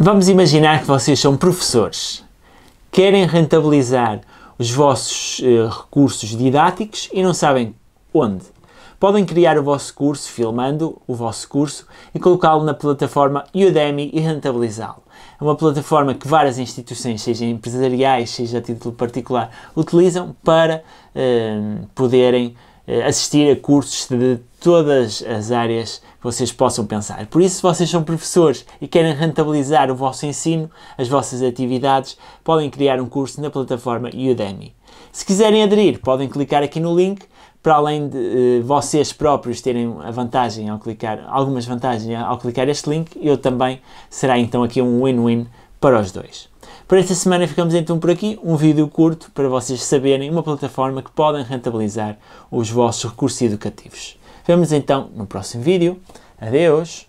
Vamos imaginar que vocês são professores, querem rentabilizar os vossos eh, recursos didáticos e não sabem onde. Podem criar o vosso curso filmando o vosso curso e colocá-lo na plataforma Udemy e rentabilizá-lo. É uma plataforma que várias instituições, seja empresariais, seja a título particular, utilizam para eh, poderem eh, assistir a cursos de todas as áreas que vocês possam pensar. Por isso, se vocês são professores e querem rentabilizar o vosso ensino, as vossas atividades, podem criar um curso na plataforma Udemy. Se quiserem aderir, podem clicar aqui no link, para além de uh, vocês próprios terem a vantagem ao clicar, algumas vantagens ao clicar este link, eu também será então aqui um win-win para os dois. Para esta semana ficamos então por aqui, um vídeo curto para vocês saberem uma plataforma que podem rentabilizar os vossos recursos educativos. Vemos então no próximo vídeo. Adeus!